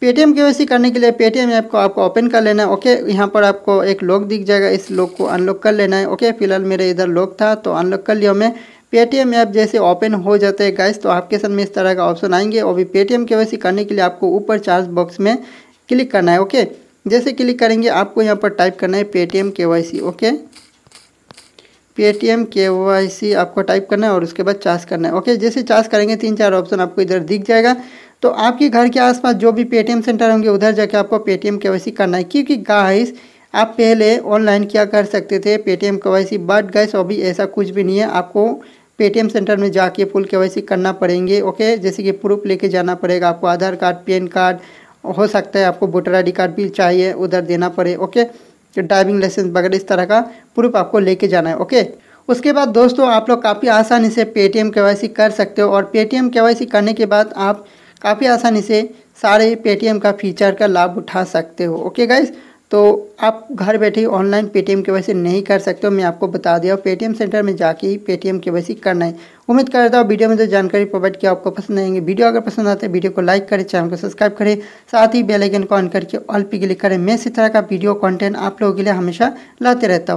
Paytm के करने के लिए पेटीएम ऐप को आपको ओपन कर लेना है ओके यहाँ पर आपको एक लॉक दिख जाएगा इस लॉक को अनलॉक कर लेना है ओके फिलहाल मेरे इधर लॉक था तो अनलॉक कर लिया मैं पेटीएम ऐप जैसे ओपन हो जाते हैं गाइस तो आपके सामने इस तरह का ऑप्शन आएंगे और भी पेटीएम के करने के लिए आपको ऊपर चार्ज बॉक्स में क्लिक करना है ओके जैसे क्लिक करेंगे आपको यहाँ पर टाइप करना है पेटीएम के ओके पेटीएम के आपको टाइप करना है और उसके बाद चार्ज करना है ओके जैसे चार्ज करेंगे तीन चार ऑप्शन आपको इधर दिख जाएगा तो आपके घर के आसपास जो भी पेटीएम सेंटर होंगे उधर जाके आपको पेटीएम के करना है क्योंकि गाइस आप पहले ऑनलाइन क्या कर सकते थे पेटीएम के बट गाइस अभी ऐसा कुछ भी नहीं है आपको पेटीएम सेंटर में जाके फुल के करना पड़ेंगे ओके जैसे कि प्रूफ लेके जाना पड़ेगा आपको आधार कार्ड पैन कार्ड हो सकता है आपको वोटर आई कार्ड भी चाहिए उधर देना पड़े ओके ड्राइविंग लाइसेंस वगैरह इस तरह का प्रूफ आपको लेके जाना है ओके उसके बाद दोस्तों आप लोग काफ़ी आसानी से पेटीएम के कर सकते हो और पेटीएम के करने के बाद आप काफ़ी आसानी से सारे पेटीएम का फीचर का लाभ उठा सकते हो ओके गाइज तो आप घर बैठे ऑनलाइन पेटीएम के वैसे नहीं कर सकते हो मैं आपको बता दिया पेटीएम सेंटर में जाके ही पेटीएम के वैसे करना है उम्मीद करता हूँ वीडियो में जो जानकारी प्रोवाइड किया आपको पसंद आएंगे वीडियो अगर पसंद आता है वीडियो को लाइक करें चैनल को सब्सक्राइब करें साथ ही बेल आइकन को ऑन करके ऑल पे क्लिक करें मैं इसी तरह का वीडियो कॉन्टेंट आप लोगों के लिए हमेशा लाते रहता हूँ